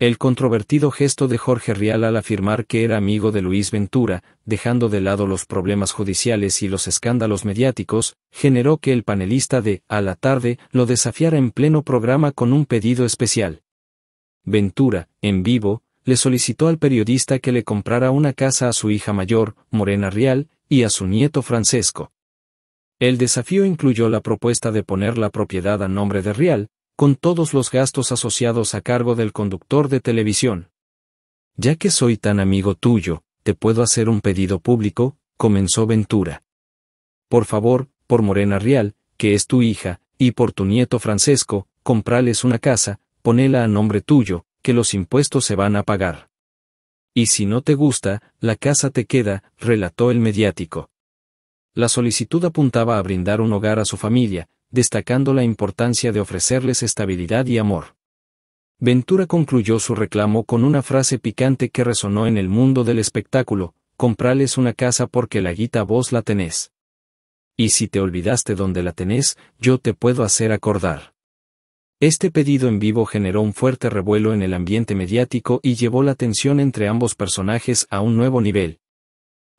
El controvertido gesto de Jorge Rial al afirmar que era amigo de Luis Ventura, dejando de lado los problemas judiciales y los escándalos mediáticos, generó que el panelista de A la tarde lo desafiara en pleno programa con un pedido especial. Ventura, en vivo, le solicitó al periodista que le comprara una casa a su hija mayor, Morena Rial, y a su nieto Francesco. El desafío incluyó la propuesta de poner la propiedad a nombre de Rial, con todos los gastos asociados a cargo del conductor de televisión. Ya que soy tan amigo tuyo, te puedo hacer un pedido público, comenzó Ventura. Por favor, por Morena Real, que es tu hija, y por tu nieto Francesco, comprales una casa, ponela a nombre tuyo, que los impuestos se van a pagar. Y si no te gusta, la casa te queda, relató el mediático. La solicitud apuntaba a brindar un hogar a su familia, destacando la importancia de ofrecerles estabilidad y amor. Ventura concluyó su reclamo con una frase picante que resonó en el mundo del espectáculo, comprales una casa porque la guita vos la tenés. Y si te olvidaste donde la tenés, yo te puedo hacer acordar. Este pedido en vivo generó un fuerte revuelo en el ambiente mediático y llevó la tensión entre ambos personajes a un nuevo nivel.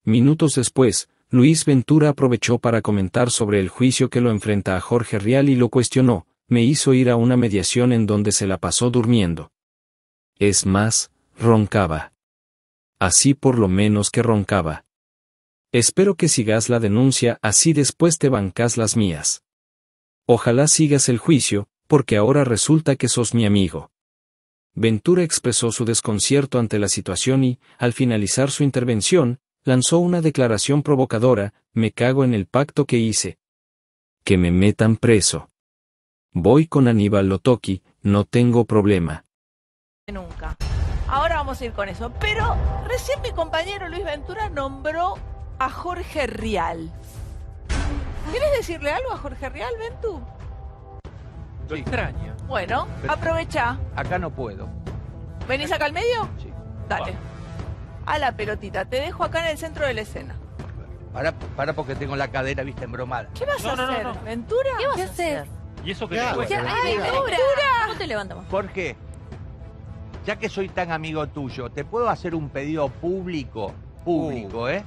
Minutos después, Luis Ventura aprovechó para comentar sobre el juicio que lo enfrenta a Jorge Rial y lo cuestionó, me hizo ir a una mediación en donde se la pasó durmiendo. Es más, roncaba. Así por lo menos que roncaba. Espero que sigas la denuncia, así después te bancas las mías. Ojalá sigas el juicio, porque ahora resulta que sos mi amigo. Ventura expresó su desconcierto ante la situación y, al finalizar su intervención, lanzó una declaración provocadora, me cago en el pacto que hice. Que me metan preso. Voy con Aníbal Lotoki, no tengo problema. Nunca. Ahora vamos a ir con eso. Pero recién mi compañero Luis Ventura nombró a Jorge Rial. ¿Quieres decirle algo a Jorge Rial, Ventu? Lo extraño. Bueno, aprovecha. Acá no puedo. ¿Venís acá al medio? Sí. Dale a la pelotita. Te dejo acá en el centro de la escena. Para, para porque tengo la cadera, viste, embromada. ¿Qué vas a hacer? ¿Ventura? ¿Qué vas a hacer? ¿Y eso que te ¡Ay, Ventura! ¿Cómo te levantamos? Jorge, ya que soy tan amigo tuyo, ¿te puedo hacer un pedido público? Público, uh. ¿eh?